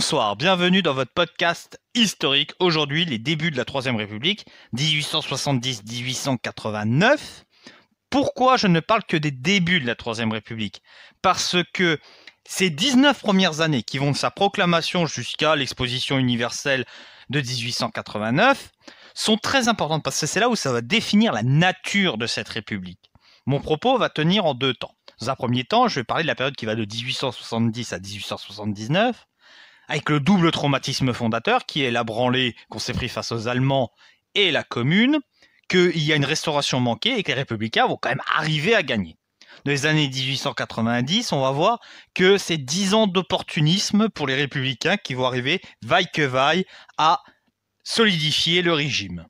Bonsoir, bienvenue dans votre podcast historique. Aujourd'hui, les débuts de la Troisième République, 1870-1889. Pourquoi je ne parle que des débuts de la Troisième République Parce que ces 19 premières années qui vont de sa proclamation jusqu'à l'exposition universelle de 1889 sont très importantes parce que c'est là où ça va définir la nature de cette République. Mon propos va tenir en deux temps. Dans un premier temps, je vais parler de la période qui va de 1870 à 1879 avec le double traumatisme fondateur qui est la branlée qu'on s'est pris face aux Allemands et la Commune, qu'il y a une restauration manquée et que les républicains vont quand même arriver à gagner. Dans les années 1890, on va voir que c'est dix ans d'opportunisme pour les républicains qui vont arriver, vaille que vaille, à solidifier le régime.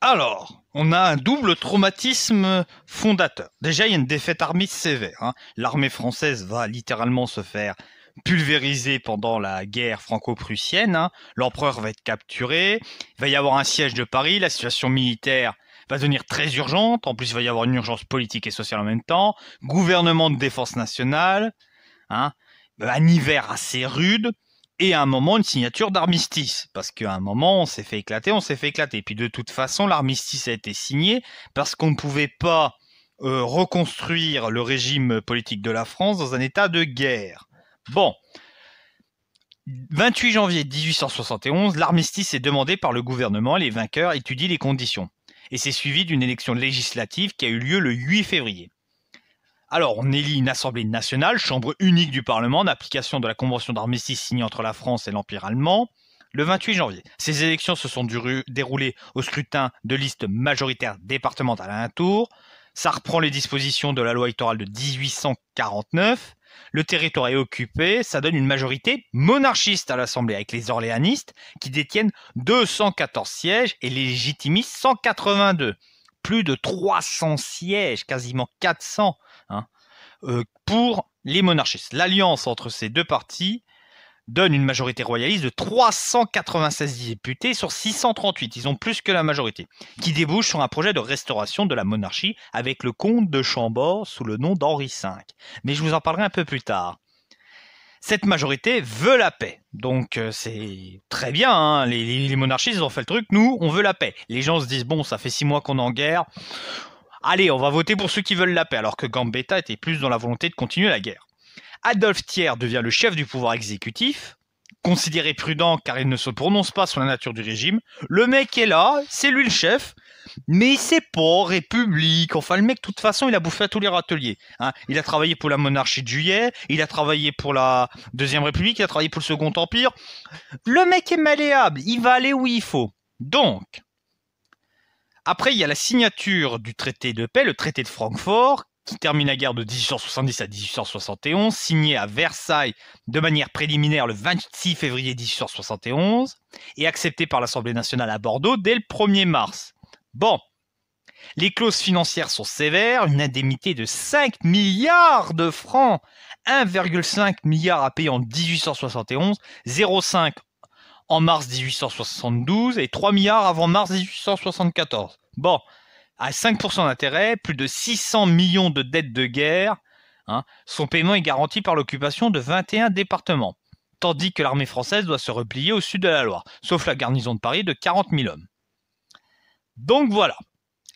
Alors, on a un double traumatisme fondateur. Déjà, il y a une défaite armée sévère. Hein. L'armée française va littéralement se faire pulvérisé pendant la guerre franco-prussienne. Hein. L'empereur va être capturé, il va y avoir un siège de Paris, la situation militaire va devenir très urgente, en plus il va y avoir une urgence politique et sociale en même temps, gouvernement de défense nationale, hein, un hiver assez rude, et à un moment une signature d'armistice, parce qu'à un moment on s'est fait éclater, on s'est fait éclater, et puis de toute façon l'armistice a été signé parce qu'on ne pouvait pas euh, reconstruire le régime politique de la France dans un état de guerre. Bon. 28 janvier 1871, l'armistice est demandé par le gouvernement, les vainqueurs étudient les conditions. Et c'est suivi d'une élection législative qui a eu lieu le 8 février. Alors, on élit une assemblée nationale, chambre unique du Parlement, en application de la convention d'armistice signée entre la France et l'Empire allemand, le 28 janvier. Ces élections se sont déroulées au scrutin de liste majoritaire départementales à un tour. Ça reprend les dispositions de la loi électorale de 1849 le territoire est occupé, ça donne une majorité monarchiste à l'Assemblée, avec les orléanistes qui détiennent 214 sièges et les légitimistes 182. Plus de 300 sièges, quasiment 400, hein, euh, pour les monarchistes. L'alliance entre ces deux partis donne une majorité royaliste de 396 députés sur 638. Ils ont plus que la majorité, qui débouche sur un projet de restauration de la monarchie avec le comte de Chambord sous le nom d'Henri V. Mais je vous en parlerai un peu plus tard. Cette majorité veut la paix. Donc euh, c'est très bien, hein. les, monarchistes ont fait le truc, nous on veut la paix. Les gens se disent, bon ça fait six mois qu'on est en guerre, allez on va voter pour ceux qui veulent la paix, alors que Gambetta était plus dans la volonté de continuer la guerre. Adolphe Thiers devient le chef du pouvoir exécutif, considéré prudent car il ne se prononce pas sur la nature du régime. Le mec est là, c'est lui le chef, mais c'est pas République. Enfin, le mec, de toute façon, il a bouffé à tous les râteliers. Hein. Il a travaillé pour la monarchie de juillet, il a travaillé pour la Deuxième République, il a travaillé pour le Second Empire. Le mec est malléable, il va aller où il faut. Donc, après, il y a la signature du traité de paix, le traité de Francfort, qui termine la guerre de 1870 à 1871, signé à Versailles de manière préliminaire le 26 février 1871 et accepté par l'Assemblée nationale à Bordeaux dès le 1er mars. Bon, les clauses financières sont sévères, une indemnité de 5 milliards de francs, 1,5 milliard à payer en 1871, 0,5 en mars 1872 et 3 milliards avant mars 1874. Bon, à 5% d'intérêt, plus de 600 millions de dettes de guerre. Hein. Son paiement est garanti par l'occupation de 21 départements, tandis que l'armée française doit se replier au sud de la Loire, sauf la garnison de Paris de 40 000 hommes. Donc voilà.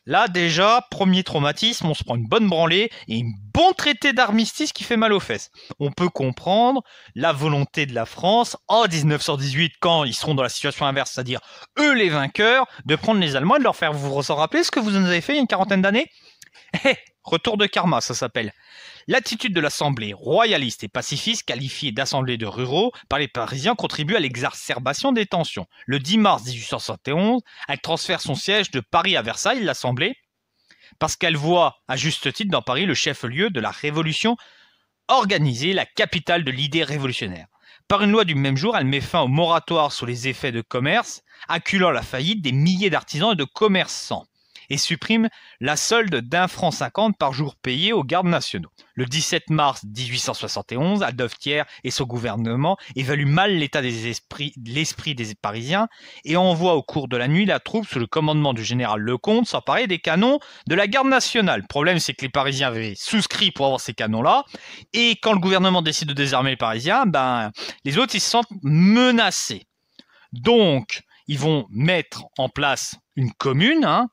Là, déjà, premier traumatisme, on se prend une bonne branlée et un bon traité d'armistice qui fait mal aux fesses. On peut comprendre la volonté de la France en 1918, quand ils seront dans la situation inverse, c'est-à-dire eux les vainqueurs, de prendre les Allemands et de leur faire vous en rappeler ce que vous nous avez fait il y a une quarantaine d'années. Eh, Retour de karma, ça s'appelle. L'attitude de l'Assemblée royaliste et pacifiste, qualifiée d'Assemblée de ruraux par les Parisiens, contribue à l'exacerbation des tensions. Le 10 mars 1871, elle transfère son siège de Paris à Versailles, l'Assemblée, parce qu'elle voit, à juste titre, dans Paris le chef-lieu de la Révolution, organisée la capitale de l'idée révolutionnaire. Par une loi du même jour, elle met fin au moratoire sur les effets de commerce, acculant la faillite des milliers d'artisans et de commerçants et supprime la solde d'un franc cinquante par jour payé aux gardes nationaux. Le 17 mars 1871, Adolphe Thiers et son gouvernement évaluent mal l'état des esprits, l'esprit des Parisiens et envoient au cours de la nuit la troupe sous le commandement du général Lecomte s'emparer des canons de la garde nationale. Le problème, c'est que les Parisiens avaient souscrit pour avoir ces canons-là et quand le gouvernement décide de désarmer les Parisiens, ben, les autres, ils se sentent menacés. Donc, ils vont mettre en place une commune, hein,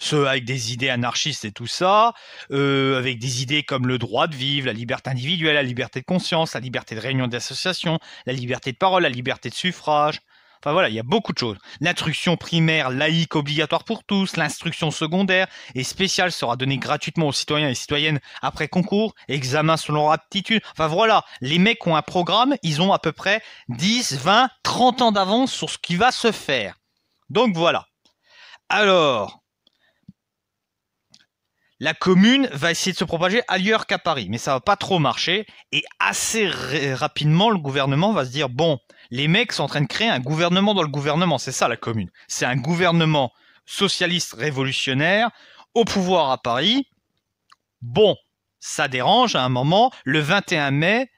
ceux avec des idées anarchistes et tout ça, euh, avec des idées comme le droit de vivre, la liberté individuelle, la liberté de conscience, la liberté de réunion d'association, la liberté de parole, la liberté de suffrage. Enfin voilà, il y a beaucoup de choses. L'instruction primaire laïque obligatoire pour tous, l'instruction secondaire et spéciale sera donnée gratuitement aux citoyens et citoyennes après concours, examen selon leur aptitude. Enfin voilà, les mecs ont un programme, ils ont à peu près 10, 20, 30 ans d'avance sur ce qui va se faire. Donc voilà. Alors, la commune va essayer de se propager ailleurs qu'à Paris, mais ça va pas trop marcher. Et assez rapidement, le gouvernement va se dire bon, les mecs sont en train de créer un gouvernement dans le gouvernement. C'est ça la commune. C'est un gouvernement socialiste révolutionnaire au pouvoir à Paris. Bon, ça dérange à un moment. Le 21 mai,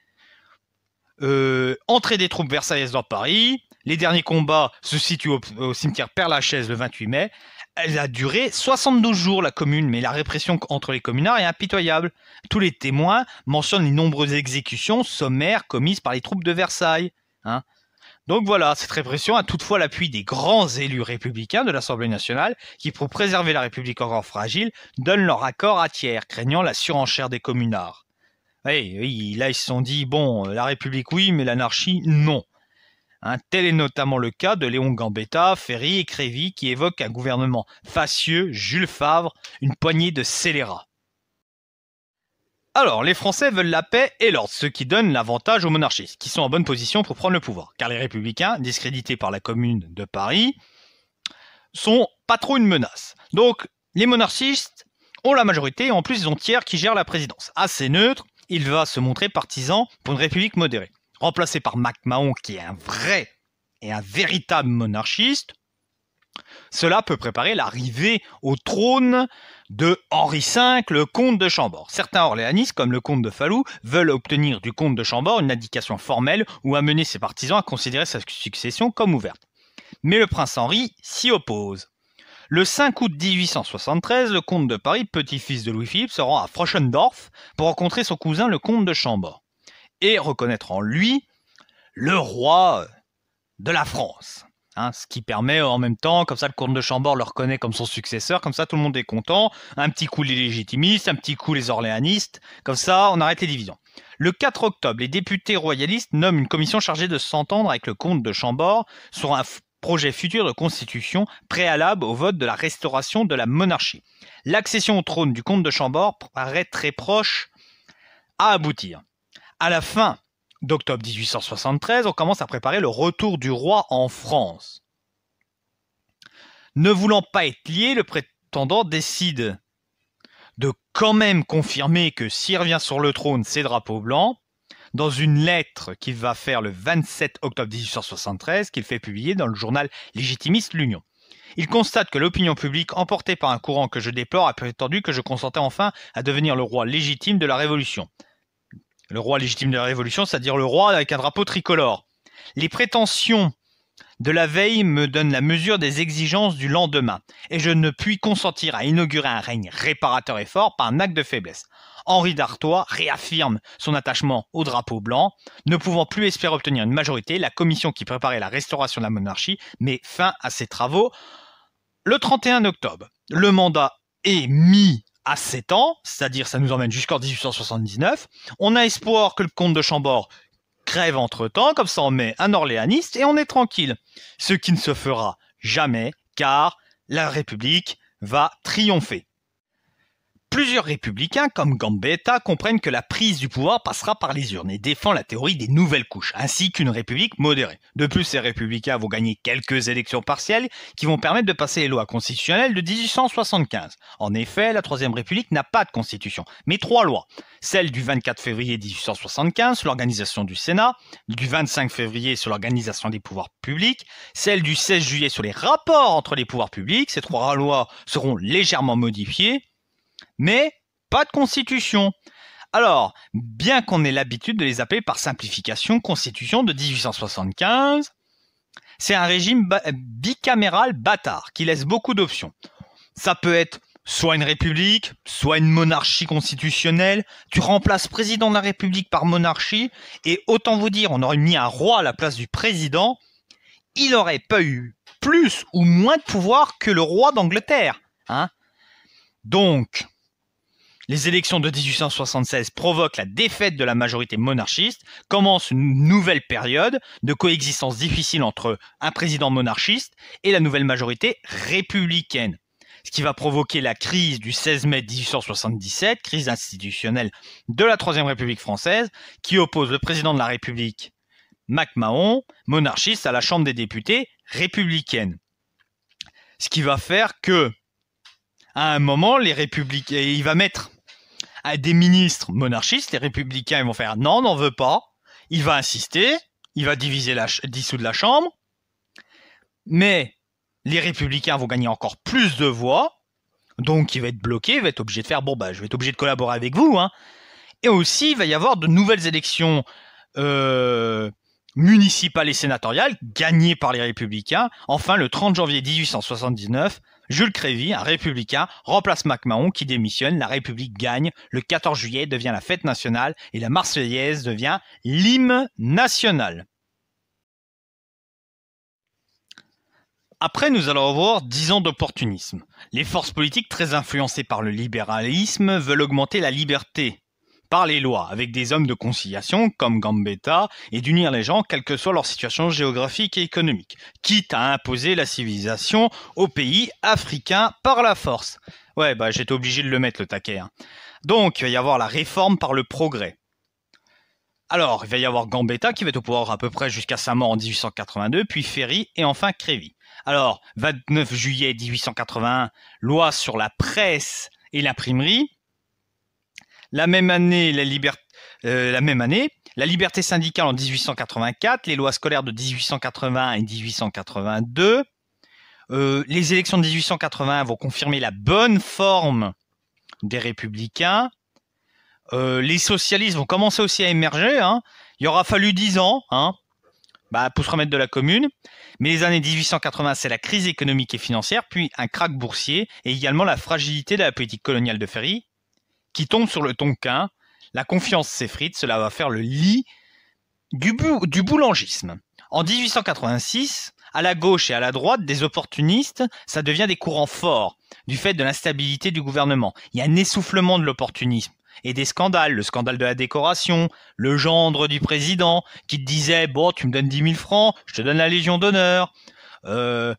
euh, entrée des troupes versaillaises dans Paris. Les derniers combats se situent au, au cimetière Père-Lachaise le 28 mai elle a duré 72 jours, la commune, mais la répression entre les communards est impitoyable. Tous les témoins mentionnent les nombreuses exécutions sommaires commises par les troupes de Versailles. Hein. Donc voilà, cette répression a toutefois l'appui des grands élus républicains de l'Assemblée nationale qui, pour préserver la République encore fragile, donnent leur accord à tiers, craignant la surenchère des communards. Eh oui, là ils se sont dit, bon, la République oui, mais l'anarchie non. Hein. tel est notamment le cas de Léon Gambetta, Ferry et Crévy qui évoquent un gouvernement facieux, Jules Favre, une poignée de scélérats. Alors, les Français veulent la paix et l'ordre, ce qui donne l'avantage aux monarchistes, qui sont en bonne position pour prendre le pouvoir, car les républicains, discrédités par la commune de Paris, sont pas trop une menace. Donc, les monarchistes ont la majorité et en plus ils ont tiers qui gère la présidence. Assez neutre, il va se montrer partisan pour une république modérée remplacé par Mac Mahon, qui est un vrai et un véritable monarchiste, cela peut préparer l'arrivée au trône de Henri V, le comte de Chambord. Certains orléanistes, comme le comte de Falou, veulent obtenir du comte de Chambord une indication formelle ou amener ses partisans à considérer sa succession comme ouverte. Mais le prince Henri s'y oppose. Le 5 août 1873, le comte de Paris, petit-fils de Louis-Philippe, se rend à Froschendorf pour rencontrer son cousin le comte de Chambord et reconnaître en lui le roi de la France. Hein, ce qui permet en même temps, comme ça le comte de Chambord le reconnaît comme son successeur, comme ça tout le monde est content, un petit coup les légitimistes, un petit coup les orléanistes, comme ça on arrête les divisions. Le 4 octobre, les députés royalistes nomment une commission chargée de s'entendre avec le comte de Chambord sur un projet futur de constitution préalable au vote de la restauration de la monarchie. L'accession au trône du comte de Chambord paraît très proche à aboutir. À la fin d'octobre 1873, on commence à préparer le retour du roi en France. Ne voulant pas être lié, le prétendant décide de quand même confirmer que s'il revient sur le trône, c'est drapeau blanc, dans une lettre qu'il va faire le 27 octobre 1873, qu'il fait publier dans le journal légitimiste L'Union. Il constate que l'opinion publique, emportée par un courant que je déplore, a prétendu que je consentais enfin à devenir le roi légitime de la Révolution le roi légitime de la Révolution, c'est-à-dire le roi avec un drapeau tricolore. Les prétentions de la veille me donnent la mesure des exigences du lendemain, et je ne puis consentir à inaugurer un règne réparateur et fort par un acte de faiblesse. Henri d'Artois réaffirme son attachement au drapeau blanc. Ne pouvant plus espérer obtenir une majorité, la commission qui préparait la restauration de la monarchie met fin à ses travaux le 31 octobre. Le mandat est mis à 7 ans, c'est-à-dire ça nous emmène jusqu'en 1879. On a espoir que le comte de Chambord crève entre-temps, comme ça on met un orléaniste et on est tranquille. Ce qui ne se fera jamais, car la République va triompher. Plusieurs républicains, comme Gambetta, comprennent que la prise du pouvoir passera par les urnes et défend la théorie des nouvelles couches, ainsi qu'une république modérée. De plus, ces républicains vont gagner quelques élections partielles qui vont permettre de passer les lois constitutionnelles de 1875. En effet, la Troisième République n'a pas de constitution, mais trois lois. Celle du 24 février 1875 sur l'organisation du Sénat, du 25 février sur l'organisation des pouvoirs publics, celle du 16 juillet sur les rapports entre les pouvoirs publics, ces trois lois seront légèrement modifiées, mais pas de constitution. Alors, bien qu'on ait l'habitude de les appeler par simplification constitution de 1875, c'est un régime bicaméral bâtard qui laisse beaucoup d'options. Ça peut être soit une république, soit une monarchie constitutionnelle. Tu remplaces président de la république par monarchie, et autant vous dire, on aurait mis un roi à la place du président, il n'aurait pas eu plus ou moins de pouvoir que le roi d'Angleterre. Hein. Donc, les élections de 1876 provoquent la défaite de la majorité monarchiste, commence une nouvelle période de coexistence difficile entre un président monarchiste et la nouvelle majorité républicaine, ce qui va provoquer la crise du 16 mai 1877, crise institutionnelle de la Troisième République française, qui oppose le président de la République, MacMahon, monarchiste, à la Chambre des députés républicaine. Ce qui va faire que, à un moment, les républicains, il va mettre à des ministres monarchistes, les républicains ils vont faire non, on n'en veut pas. Il va insister, il va diviser la dissoudre la Chambre. Mais les républicains vont gagner encore plus de voix, donc il va être bloqué, il va être obligé de faire bon bah je vais être obligé de collaborer avec vous. Hein. Et aussi il va y avoir de nouvelles élections euh, Municipal et sénatorial, gagnées par les républicains. Enfin, le 30 janvier 1879, Jules Crévy, un républicain, remplace MacMahon qui démissionne, la République gagne, le 14 juillet devient la fête nationale et la Marseillaise devient l'hymne national. Après, nous allons avoir dix ans d'opportunisme. Les forces politiques très influencées par le libéralisme veulent augmenter la liberté par les lois, avec des hommes de conciliation comme Gambetta, et d'unir les gens, quelle que soit leur situation géographique et économique, quitte à imposer la civilisation aux pays africains par la force. Ouais, bah j'étais obligé de le mettre le taquet. Hein. Donc, il va y avoir la réforme par le progrès. Alors, il va y avoir Gambetta qui va être au pouvoir à peu près jusqu'à sa mort en 1882, puis Ferry et enfin Crévy. Alors, 29 juillet 1881, loi sur la presse et l'imprimerie. Euh, la même année, la, liberté syndicale en 1884, les lois scolaires de 1881 et 1882. Euh, les élections de 1881 vont confirmer la bonne forme des républicains. Euh, les socialistes vont commencer aussi à émerger. Hein. Il aura fallu dix ans hein, bah, pour se remettre de la commune. Mais les années 1880, c'est la crise économique et financière, puis un krach boursier et également la fragilité de la politique coloniale de Ferry qui tombe sur le tonquin, la confiance s'effrite, cela va faire le lit du, du boulangisme. En 1886, à la gauche et à la droite, des opportunistes, ça devient des courants forts du fait de l'instabilité du gouvernement. Il y a un essoufflement de l'opportunisme et des scandales. Le scandale de la décoration, le gendre du président qui te disait Bon, tu me donnes 10 000 francs, je te donne la Légion d'honneur. Euh,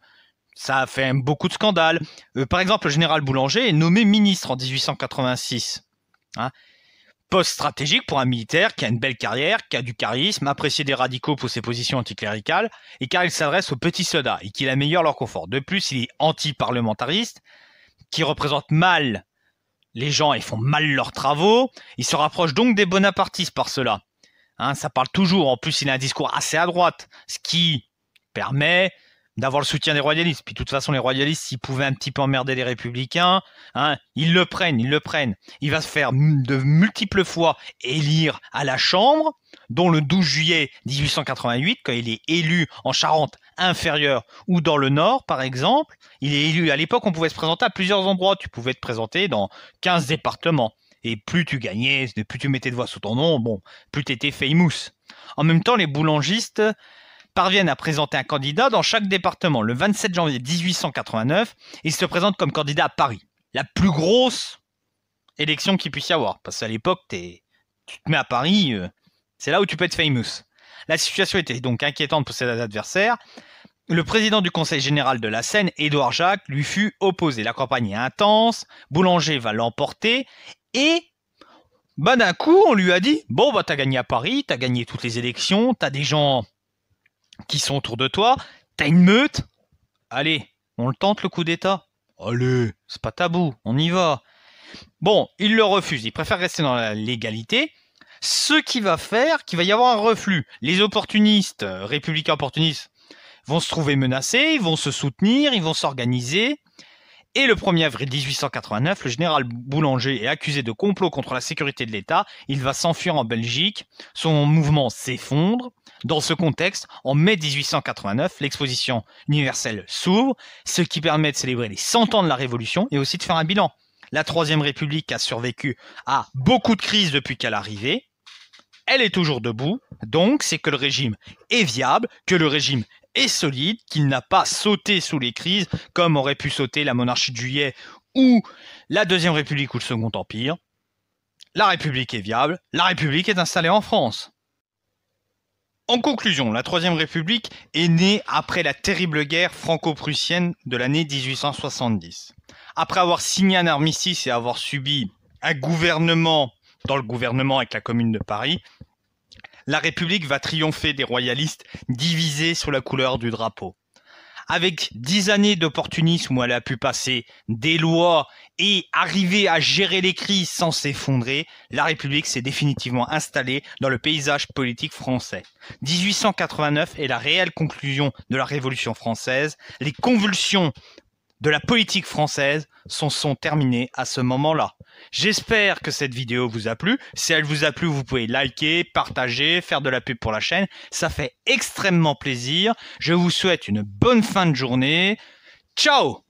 ça a fait beaucoup de scandales. Euh, par exemple, le général Boulanger est nommé ministre en 1886. Hein. post stratégique pour un militaire qui a une belle carrière, qui a du charisme, apprécié des radicaux pour ses positions anticléricales, et car il s'adresse aux petits soldats et qu'il améliore leur confort. De plus, il est anti-parlementariste, qui représente mal les gens et font mal leurs travaux. Il se rapproche donc des bonapartistes par cela. Hein. ça parle toujours. En plus, il a un discours assez à droite, ce qui permet d'avoir le soutien des royalistes. Puis de toute façon, les royalistes, s'ils pouvaient un petit peu emmerder les républicains, hein, ils le prennent, ils le prennent. Il va se faire de multiples fois élire à la Chambre, dont le 12 juillet 1888, quand il est élu en Charente inférieure ou dans le Nord, par exemple. Il est élu, à l'époque, on pouvait se présenter à plusieurs endroits. Tu pouvais te présenter dans 15 départements. Et plus tu gagnais, plus tu mettais de voix sous ton nom, bon, plus tu étais famous. En même temps, les boulangistes, parviennent à présenter un candidat dans chaque département. Le 27 janvier 1889, il se présente comme candidat à Paris. La plus grosse élection qu'il puisse y avoir. Parce qu'à l'époque, tu te mets à Paris, euh, c'est là où tu peux être famous. La situation était donc inquiétante pour ses adversaires. Le président du Conseil général de la Seine, Édouard Jacques, lui fut opposé. La campagne est intense, Boulanger va l'emporter, et bah, d'un coup, on lui a dit Bon, bah, t'as gagné à Paris, t'as gagné toutes les élections, t'as des gens qui sont autour de toi. T'as une meute. Allez, on le tente le coup d'État. Allez, c'est pas tabou, on y va. Bon, il le refuse. Il préfère rester dans la légalité. Ce qui va faire qu'il va y avoir un reflux. Les opportunistes, euh, républicains opportunistes, vont se trouver menacés, ils vont se soutenir, ils vont s'organiser. Et le 1er avril 1889, le général Boulanger est accusé de complot contre la sécurité de l'État. Il va s'enfuir en Belgique. Son mouvement s'effondre. Dans ce contexte, en mai 1889, l'exposition universelle s'ouvre, ce qui permet de célébrer les 100 ans de la Révolution et aussi de faire un bilan. La Troisième République a survécu à beaucoup de crises depuis qu'elle est arrivée. Elle est toujours debout, donc c'est que le régime est viable, que le régime est solide, qu'il n'a pas sauté sous les crises comme aurait pu sauter la monarchie de juillet ou la Deuxième République ou le Second Empire. La République est viable, la République est installée en France. En conclusion, la Troisième République est née après la terrible guerre franco-prussienne de l'année 1870. Après avoir signé un armistice et avoir subi un gouvernement dans le gouvernement avec la Commune de Paris, la République va triompher des royalistes divisés sur la couleur du drapeau. Avec dix années d'opportunisme où elle a pu passer des lois et arriver à gérer les crises sans s'effondrer, la République s'est définitivement installée dans le paysage politique français. 1889 est la réelle conclusion de la Révolution française. Les convulsions de la politique française sont, sont terminés à ce moment-là. J'espère que cette vidéo vous a plu. Si elle vous a plu, vous pouvez liker, partager, faire de la pub pour la chaîne. Ça fait extrêmement plaisir. Je vous souhaite une bonne fin de journée. Ciao